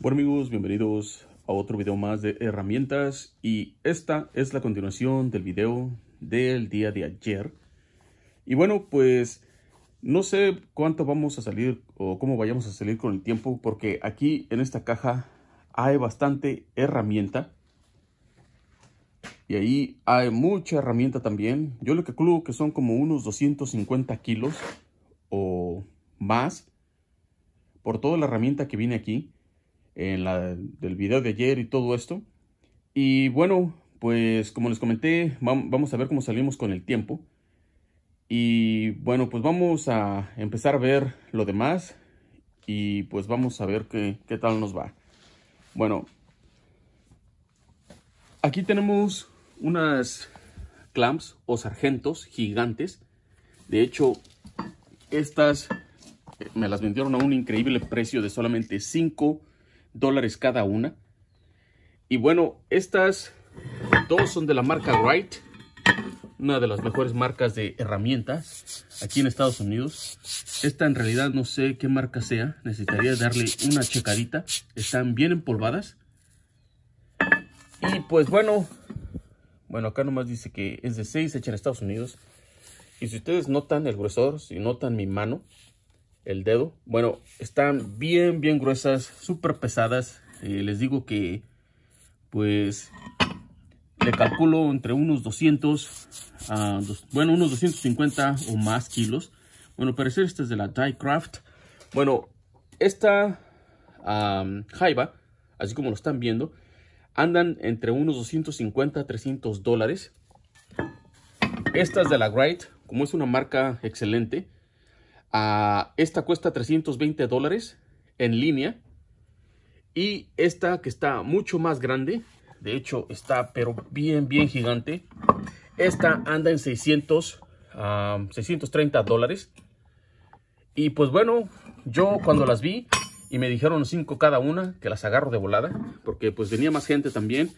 Bueno amigos, bienvenidos a otro video más de herramientas y esta es la continuación del video del día de ayer. Y bueno, pues no sé cuánto vamos a salir o cómo vayamos a salir con el tiempo porque aquí en esta caja hay bastante herramienta. Y ahí hay mucha herramienta también. Yo que calculo que son como unos 250 kilos o más por toda la herramienta que viene aquí en la, del video de ayer y todo esto. Y bueno, pues como les comenté, vamos a ver cómo salimos con el tiempo. Y bueno, pues vamos a empezar a ver lo demás y pues vamos a ver qué, tal nos va. Bueno, aquí tenemos unas clamps o sargentos gigantes. De hecho, estas eh, me las vendieron a un increíble precio de solamente 5 dólares cada una. Y bueno, estas dos son de la marca Wright, una de las mejores marcas de herramientas aquí en Estados Unidos. Esta en realidad no sé qué marca sea, necesitaría darle una checadita. Están bien empolvadas. Y pues bueno, bueno acá nomás dice que es de 6 hecha en Estados Unidos. Y si ustedes notan el grosor, si notan mi mano, el dedo. Bueno, están bien, bien gruesas, súper pesadas. Eh, les digo que, pues, le calculo entre unos 200, a bueno, unos 250 o más kilos. Bueno, parecer esta es de la Diecraft. Bueno, esta Jaiba, así como lo están viendo, andan entre unos 250 a 300 dólares. Esta es de la Wright, como es una marca excelente, esta cuesta 320 dólares en línea. Y esta que está mucho más grande. De hecho, está pero bien, bien gigante. Esta anda en 600, 630 ah, dólares. Y pues bueno, yo cuando las vi y me dijeron 5 cada una, que las agarro de volada. Porque pues venía más gente también.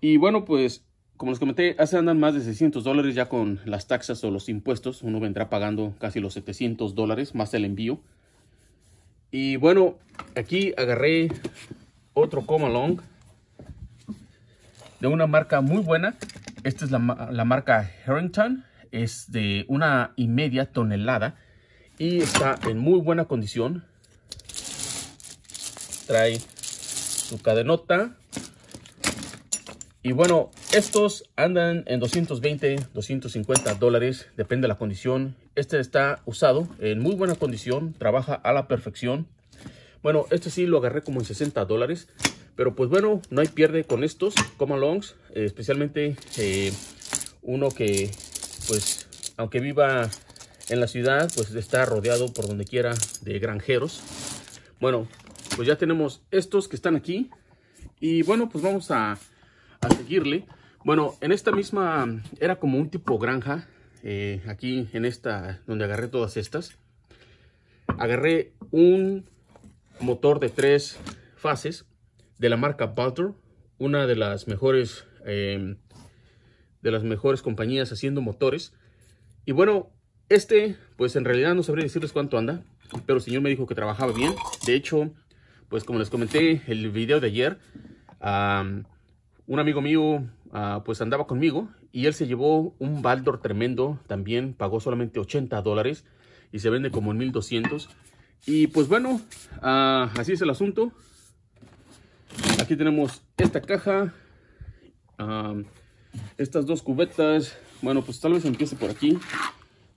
Y bueno, pues como les comenté, hace andan más de 600 dólares ya con las taxas o los impuestos. Uno vendrá pagando casi los 700 dólares más el envío. Y bueno, aquí agarré otro Come Along de una marca muy buena. Esta es la, la marca Harrington. Es de una y media tonelada y está en muy buena condición. Trae su cadenota, y bueno, estos andan en 220, 250 dólares, depende de la condición. Este está usado en muy buena condición, trabaja a la perfección. Bueno, este sí lo agarré como en 60 dólares. Pero pues bueno, no hay pierde con estos como Longs, eh, especialmente eh, uno que pues aunque viva en la ciudad, pues está rodeado por donde quiera de granjeros. Bueno, pues ya tenemos estos que están aquí. Y bueno, pues vamos a a seguirle. Bueno, en esta misma era como un tipo granja, eh, aquí en esta donde agarré todas estas. Agarré un motor de tres fases de la marca Balter, una de las mejores em, de las mejores compañías haciendo motores. Y bueno, este, pues en realidad no sabría decirles cuánto anda, pero el señor me dijo que trabajaba bien. De hecho, pues como les comenté el video de ayer, un amigo mío ah, pues andaba conmigo y él se llevó un Baldor tremendo, también pagó solamente 80 dólares y se vende como en 1200. Y pues bueno, ah, así es el asunto. Aquí tenemos esta caja, ah, estas dos cubetas. Bueno, pues tal vez empiece por aquí.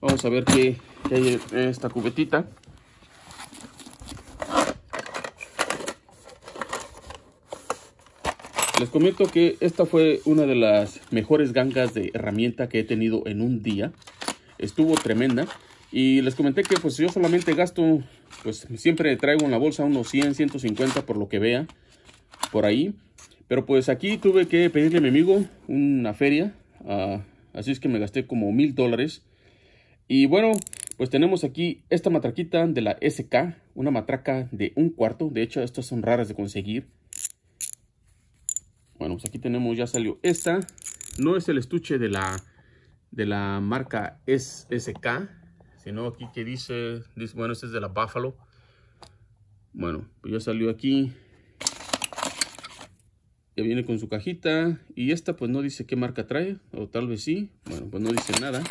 Vamos a ver qué hay en esta cubetita. Les comento que esta fue una de las mejores gangas de herramienta que he tenido en un día. Estuvo tremenda. Y les comenté que pues yo solamente gasto, pues siempre traigo en la bolsa unos 100, 150 por lo que vea por ahí. Pero pues aquí tuve que pedirle a mi amigo una feria. Ah, así es que me gasté como mil dólares. Y bueno, pues tenemos aquí esta matraquita de la SK. Una matraca de un cuarto. De hecho, estas son raras de conseguir. Bueno, pues aquí tenemos, ya salió esta. No es el estuche de la, de la marca SSK, sino aquí que dice, bueno, este es de la Buffalo. Bueno, pues ya salió aquí. Ya viene con su cajita. Y esta pues no dice qué marca trae, o tal vez sí. Bueno, pues no dice nada.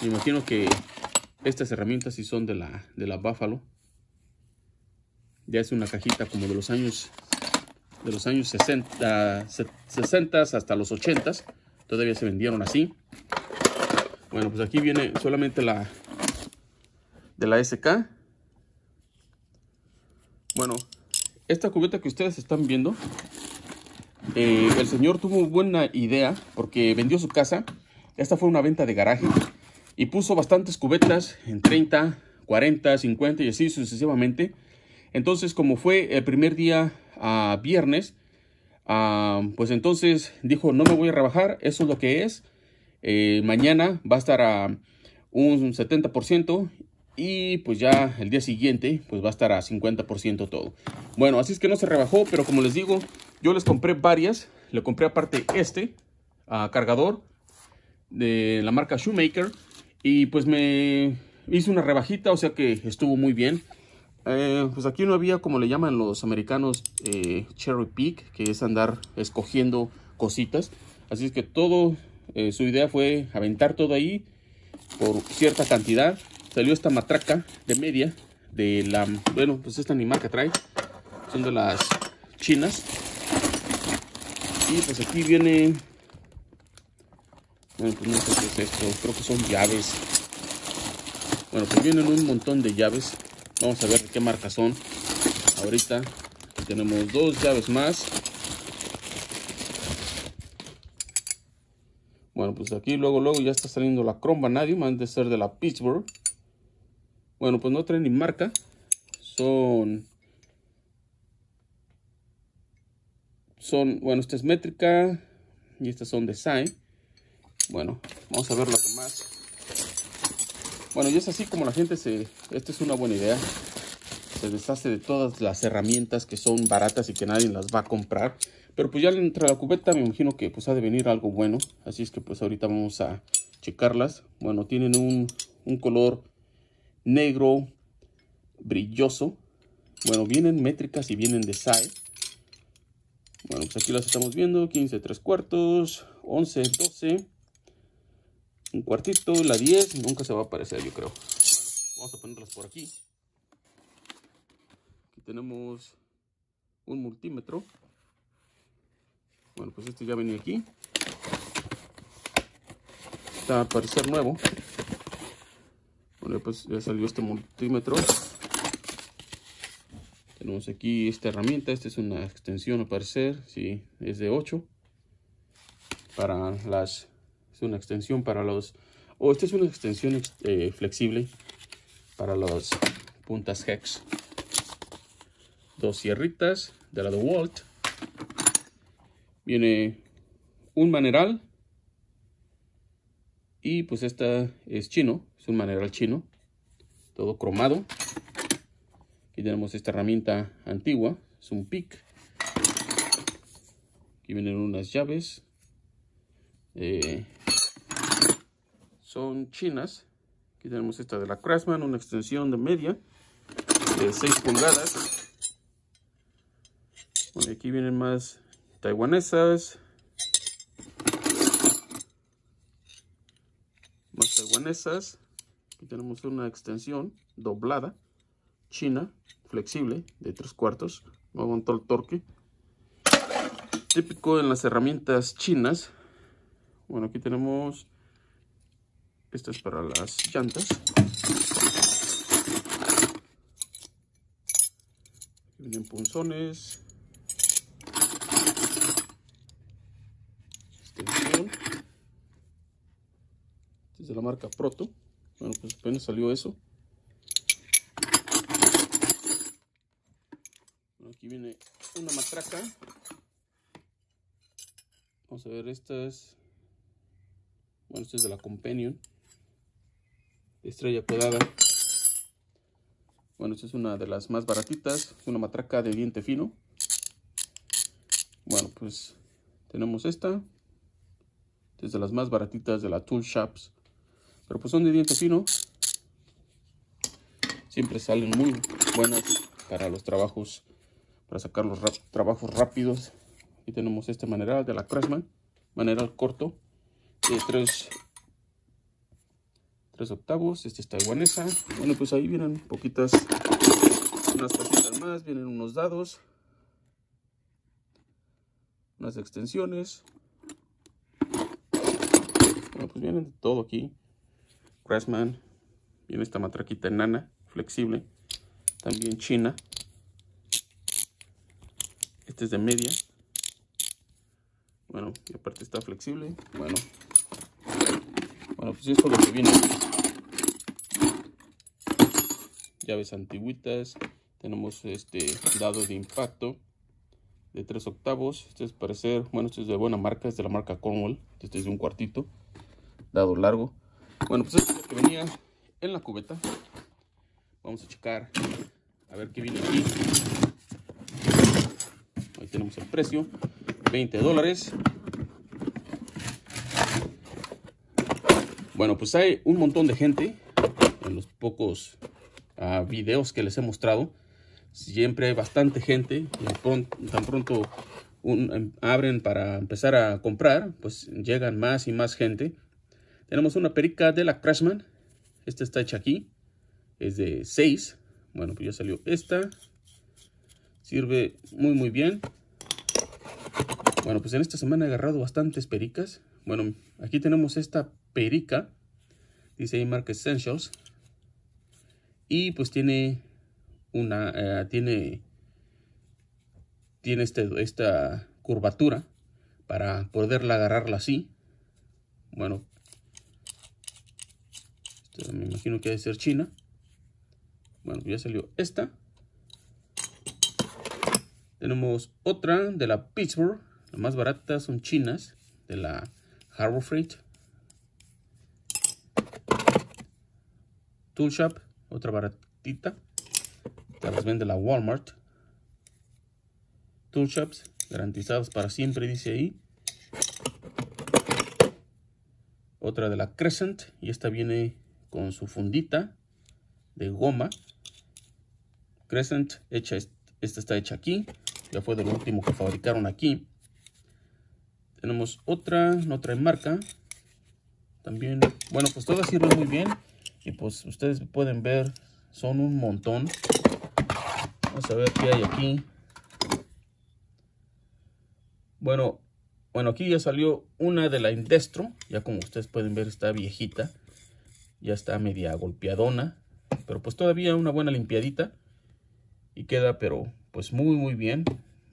Me imagino que estas herramientas sí son de la, de la Buffalo. Ya es una cajita como de los años de los años 60, 60 hasta los 80. Todavía se vendieron así. Bueno, pues aquí viene solamente la de la SK. Bueno, esta cubeta que ustedes están viendo, eh, el señor tuvo buena idea porque vendió su casa. Esta fue una venta de garaje y puso bastantes cubetas en 30, 40, 50 y así sucesivamente. Entonces, como fue el primer día a viernes, ah, pues entonces dijo, no me voy a rebajar, eso es lo que es. Eh, mañana va a estar a un 70% y pues ya el día siguiente pues va a estar a 50% todo. Bueno, así es que no se rebajó, pero como les digo, yo les compré varias. Le compré aparte este ah, cargador de la marca Shoemaker y pues me hice una rebajita, o sea que estuvo muy bien. Eh, pues aquí no había, como le llaman los americanos, eh, cherry pick, que es andar escogiendo cositas. Así es que todo, eh, su idea fue aventar todo ahí por cierta cantidad. Salió esta matraca de media, de la, bueno, pues esta animal que trae, son de las chinas. Y pues aquí viene, bueno, pues no sé qué es esto, creo que son llaves. Bueno, pues vienen un montón de llaves Vamos a ver qué marcas son. Ahorita tenemos dos llaves más. Bueno, pues aquí luego, luego ya está saliendo la cromba nadie más de ser de la Pittsburgh. Bueno, pues no trae ni marca. Son... Son... Bueno, esta es métrica. Y estas son de Bueno, vamos a ver las demás. Bueno, y es así como la gente se... Esta es una buena idea. Se deshace de todas las herramientas que son baratas y que nadie las va a comprar. Pero pues ya entre la cubeta me imagino que pues ha de venir algo bueno. Así es que pues ahorita vamos a checarlas. Bueno, tienen un, un color negro brilloso. Bueno, vienen métricas y vienen de SAE. Bueno, pues aquí las estamos viendo. 15, 3 cuartos, 11, 12 un cuartito, la 10, nunca se va a aparecer yo creo. Vamos a ponerlas por aquí. Aquí tenemos un multímetro. Bueno, pues este ya venía aquí. Está a parecer nuevo. Bueno, pues ya salió este multímetro. Tenemos aquí esta herramienta. Esta es una extensión aparecer parecer. Sí, es de 8. Para las una extensión para los o esta es una extensión eh, flexible para las puntas hex dos sierritas de lado de viene un maneral y pues esta es chino es un maneral chino todo cromado aquí tenemos esta herramienta antigua es un pick aquí vienen unas llaves eh, son chinas. Aquí tenemos esta de la Craftsman, una extensión de media de 6 pulgadas. Bueno, aquí vienen más taiwanesas. Más taiwanesas. Aquí tenemos una extensión doblada, china, flexible, de 3 cuartos. No aguantó el torque. Típico en las herramientas chinas. Bueno, aquí tenemos esto es para las llantas. Vienen punzones. Este es de la marca Proto. Bueno, pues apenas salió eso. aquí viene una matraca vamos a ver esta es bueno esta es de la companion estrella pegada Bueno, esta es una de las más baratitas, una matraca de diente fino. Bueno, pues tenemos esta. Desde las más baratitas de la Tool Shops. Pero pues son de diente fino. Siempre salen muy buenas para los trabajos, para sacar los trabajos rápidos. Y tenemos este maneral de la Craftsman, maneral corto de tres octavos, este es taiwanesa. Bueno, pues ahí vienen poquitas, unas poquitas más, vienen unos dados, unas extensiones. Bueno, pues vienen todo aquí. Crashman, viene esta matraquita enana, flexible, también china. Este es de media. Bueno, y aparte está flexible. Bueno, bueno, pues esto es lo que viene. Llaves antiguitas. Tenemos este dado de impacto de 3 octavos. Este es parecer, bueno, este es de buena marca, es de la marca Cornwall. Este es de un cuartito, dado largo. Bueno, pues esto es lo que venía en la cubeta. Vamos a checar a ver qué viene aquí. Ahí tenemos el precio, 20 dólares. Bueno, pues hay un montón de gente en los pocos ah, videos que les he mostrado. Siempre hay bastante gente tan pronto em, abren para empezar a comprar, pues llegan más y más gente. Tenemos una perica de la Crashman. Esta está hecha aquí. Es de 6. Bueno, pues ya salió esta. Sirve muy, muy bien. Bueno, pues en esta semana he agarrado bastantes pericas. Bueno, aquí tenemos esta Perica. Dice Marques Essentials. Y pues tiene una, eh, tiene, tiene este, esta curvatura para poderla agarrarla así. Bueno, me imagino que debe ser china. Bueno, ya salió esta. Tenemos otra de la Pittsburgh. Las más baratas son chinas, de la Harbor Freight. Tool Shop, otra baratita. Te las vende la Walmart. Tool Shops, garantizados para siempre, dice ahí. Otra de la Crescent, y esta viene con su fundita de goma. Crescent, hecha, esta está hecha aquí. Ya fue del último que fabricaron aquí. Tenemos otra, otra marca. También, bueno, pues todas sirven muy bien. Y pues ustedes pueden ver, son un montón. Vamos a ver qué hay aquí. Bueno, bueno, aquí ya salió una de la Indestro. Ya como ustedes pueden ver está viejita. Ya está media golpeadona. Pero pues todavía una buena limpiadita. Y queda pero pues muy muy bien.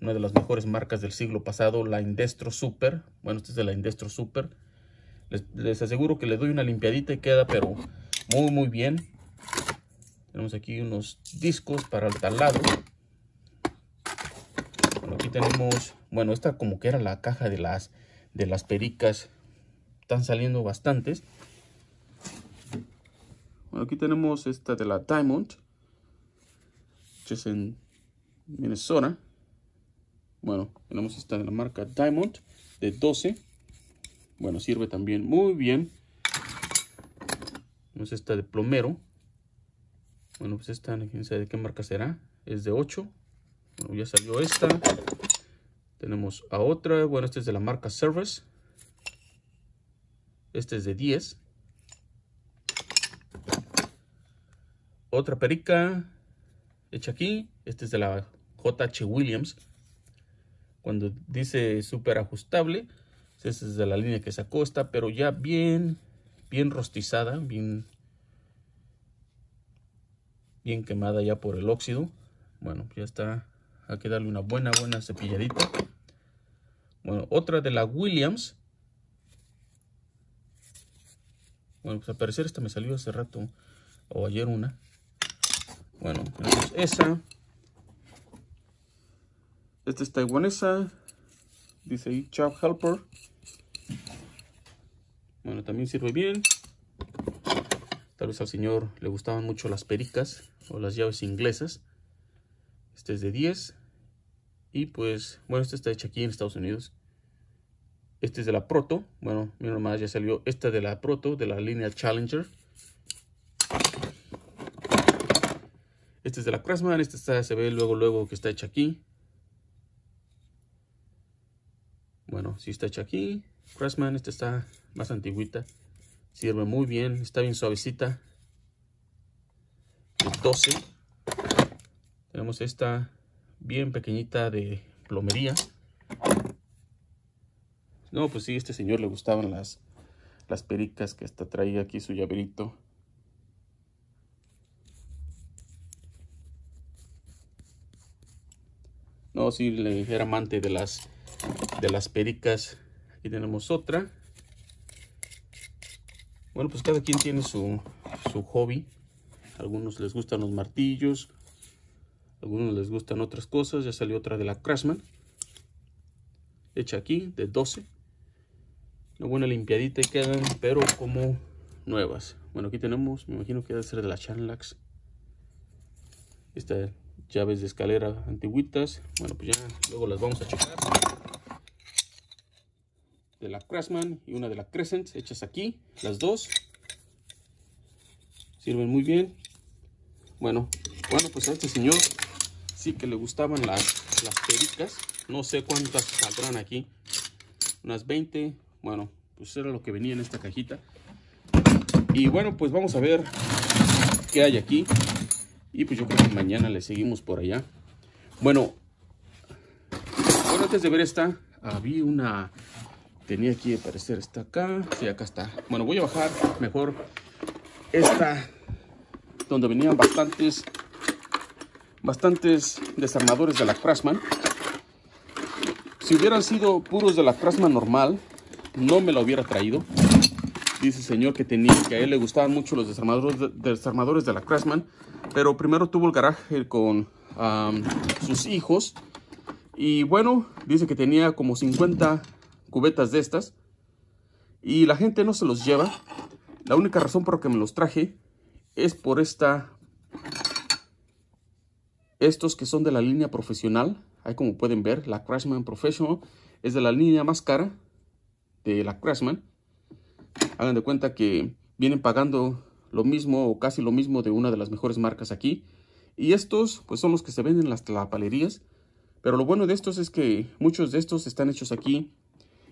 Una de las mejores marcas del siglo pasado, la Indestro Super. Bueno, esta es de la Indestro Super. Les, les aseguro que le doy una limpiadita y queda pero muy muy bien tenemos aquí unos discos para el talado. aquí tenemos bueno esta como que era la caja de las de las pericas están saliendo bastantes bueno, aquí tenemos esta de la Diamond que es en Minnesota bueno tenemos esta de la marca Diamond de 12 bueno sirve también muy bien esta de plomero. Bueno, pues esta, quién sabe de qué marca será. Es de 8. Bueno, ya salió esta. Tenemos a otra. Bueno, esta es de la marca Service. Este es de 10. Otra perica hecha aquí. Este es de la JH Williams. Cuando dice súper ajustable, Esta pues es de la línea que sacó acosta pero ya bien bien rostizada, bien, bien quemada ya por el óxido. Bueno, ya está. Hay que darle una buena, buena cepilladita. Bueno, otra de la Williams. Bueno, pues al parecer esta me salió hace rato o ayer una. Bueno, tenemos esa. Esta es taiwanesa. Dice ahí Chop Helper. Bueno, también sirve bien. Tal vez al señor le gustaban mucho las pericas o las llaves inglesas. Este es de 10. Y pues, bueno, este está hecho aquí en Estados Unidos. Este es de la Proto. Bueno, mi nomás ya salió esta de la Proto, de la línea Challenger. Este es de la Craftsman. Este está, se ve luego, luego que está hecho aquí. Bueno, si sí está hecha aquí. Craftsman, esta está más antiguita. Sirve muy bien, está bien suavecita. 12. Tenemos esta bien pequeñita de plomería. No, pues sí, a este señor le gustaban las, las pericas que hasta traía aquí su llaverito. No, sí, le, era amante de las de las pericas. Aquí tenemos otra. Bueno, pues cada quien tiene su, su hobby. algunos les gustan los martillos. algunos les gustan otras cosas. Ya salió otra de la Craftsman Hecha aquí, de 12. Una buena limpiadita y quedan, pero como nuevas. Bueno, aquí tenemos, me imagino que debe ser de la Chanlax Estas llaves de escalera antiguitas. Bueno, pues ya luego las vamos a checar de la Craftsman y una de la Crescent hechas aquí, las dos. Sirven muy bien. Bueno, bueno, pues a este señor sí que le gustaban las, las pericas. No sé cuántas saldrán aquí. Unas 20. Bueno, pues era lo que venía en esta cajita. Y bueno, pues vamos a ver qué hay aquí. Y pues yo creo que mañana le seguimos por allá. Bueno, bueno antes de ver esta, había una tenía aquí, parecer está acá. Sí, acá está. Bueno, voy a bajar mejor esta, donde venían bastantes, bastantes desarmadores de la Craftsman. Si hubieran sido puros de la Craftsman normal, no me la hubiera traído. Dice el señor que tenía, que a él le gustaban mucho los desarmadores de, desarmadores de la Craftsman. Pero primero tuvo el garaje con sus hijos. Y bueno, dice que tenía como 50 cubetas de estas. Y la gente no se los lleva. La única razón por la que me los traje es por esta... Estos que son de la línea profesional. Ahí como pueden ver, la Crashman Professional es de la línea más cara de la Crashman. Hagan de cuenta que vienen pagando lo mismo o casi lo mismo de una de las mejores marcas aquí. Y estos pues son los que se venden en las palerías Pero lo bueno de estos es que muchos de estos están hechos aquí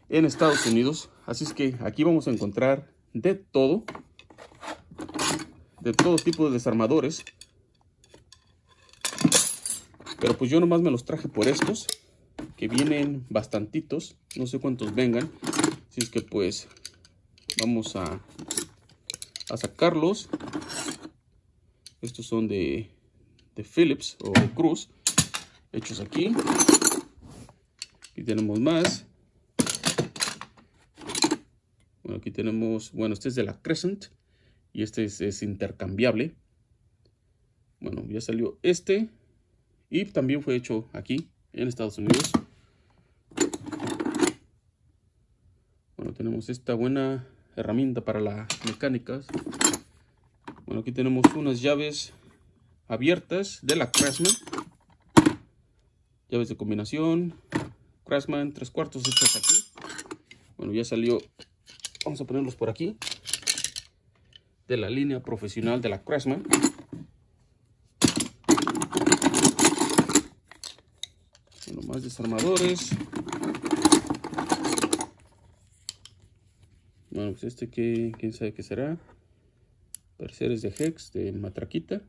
en Estados Unidos. Así es que aquí vamos a encontrar de todo, de todo tipo de desarmadores. Pero pues yo nomás me los traje por estos, que vienen bastantitos, no sé cuántos vengan. Así es que pues vamos a, a sacarlos. Estos son de, de Phillips o Cruz, hechos aquí. Aquí tenemos más. Bueno, aquí tenemos, bueno, este es de la Crescent y este es, intercambiable. Bueno, ya salió este y también fue hecho aquí en Estados Unidos. Bueno, tenemos esta buena herramienta para las mecánicas. Bueno, aquí tenemos unas llaves abiertas de la Crescent. Llaves de combinación. Crescent, tres cuartos hechas aquí. Bueno, ya salió Vamos a ponerlos por aquí. De la línea profesional de la Craftsman. Uno más desarmadores. Bueno, pues este que quién sabe qué será. terceres de Hex, de Matraquita.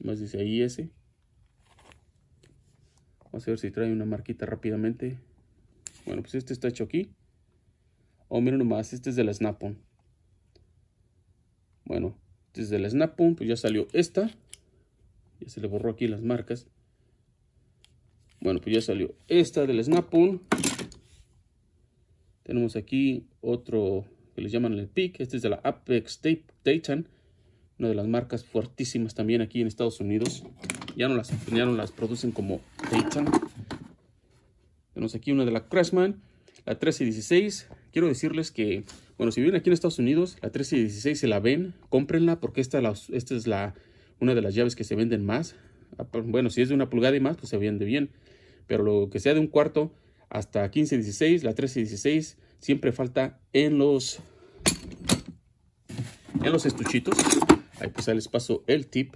Más dice ahí ese. Vamos a ver si trae una marquita rápidamente. Bueno, pues este está hecho aquí. Oh, miren nomás, este es la Snap-on. Bueno, este es del Snap-on, pues ya salió esta. Ya se le borró aquí las marcas. Bueno, pues ya salió esta del Snap-on. Tenemos aquí otro que les llaman el PIC. Este es de la Apex Titan. Una de las marcas fuertísimas también aquí en Estados Unidos. Ya no las, ya no las producen como Titan. Tenemos aquí una de la Crashman. La 1316 quiero decirles que, bueno, si viven aquí en Estados Unidos, la 1316 se la ven, cómprenla porque esta, esta es la, una de las llaves que se venden más. Ah, bueno, si es de una pulgada y más, pues se vende bien. Pero lo que sea de un cuarto hasta 1516, la 1316 siempre falta en los, en los estuchitos. Ahí pues ya les paso el tip.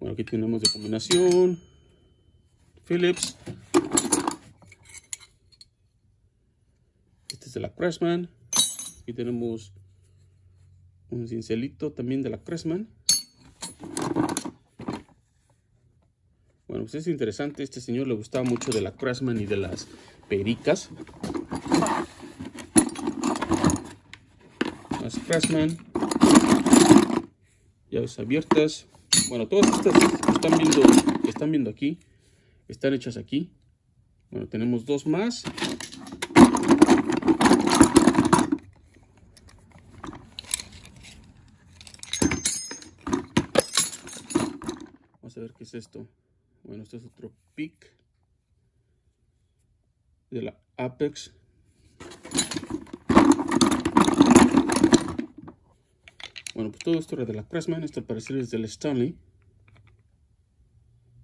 Bueno, aquí tenemos de combinación. Phillips. de la Craftsman y tenemos un cincelito también de la Craftsman Bueno, pues es interesante. Este señor le gustaba mucho de la Craftsman y de las pericas. Las Llaves abiertas. Bueno, todas estas están viendo, están viendo aquí, están hechas aquí. Bueno, tenemos dos más. esto? Bueno, este es otro pick de la Apex. Bueno, pues todo esto era de la Craftsman. Esto al parecer es del Stanley.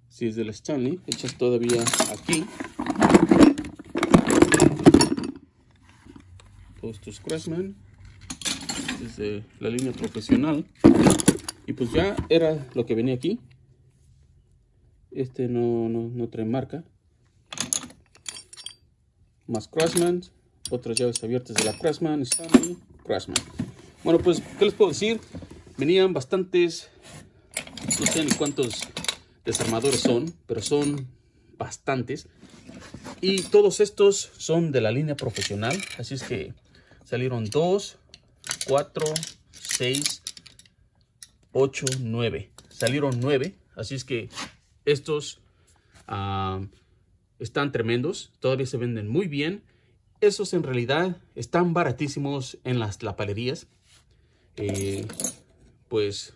Si es del Stanley, hechas todavía aquí. todos esto es Desde la línea profesional. Y pues ya era lo que venía aquí. Este no, no, no trae marca. Más Craftsman. Otras llaves abiertas de la Craftsman. Stanley. Craftsman. Bueno, pues, ¿qué les puedo decir? Venían bastantes... No sé ni cuántos desarmadores son, pero son bastantes. Y todos estos son de la línea profesional. Así es que salieron 2, 4, 6, 8, 9. Salieron 9. Así es que estos ah, están tremendos, todavía se venden muy bien. Esos en realidad están baratísimos en las lapalerías. Eh, pues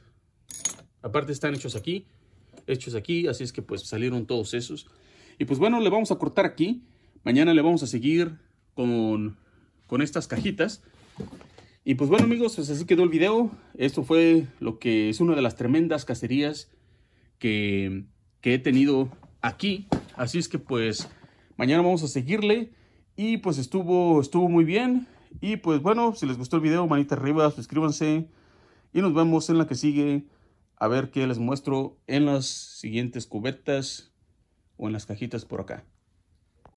aparte están hechos aquí, hechos aquí, así es que pues salieron todos esos. Y pues bueno, le vamos a cortar aquí. Mañana le vamos a seguir con, estas cajitas. Y pues bueno amigos, pues, así quedó el video. Esto fue lo que es una de las tremendas cacerías que que he tenido aquí. Así es que pues mañana vamos a seguirle. Y pues estuvo, estuvo muy bien. Y pues bueno, si les gustó el video, manita arriba, suscríbanse. Y nos vemos en la que sigue. A ver qué les muestro en las siguientes cubetas o en las cajitas por acá.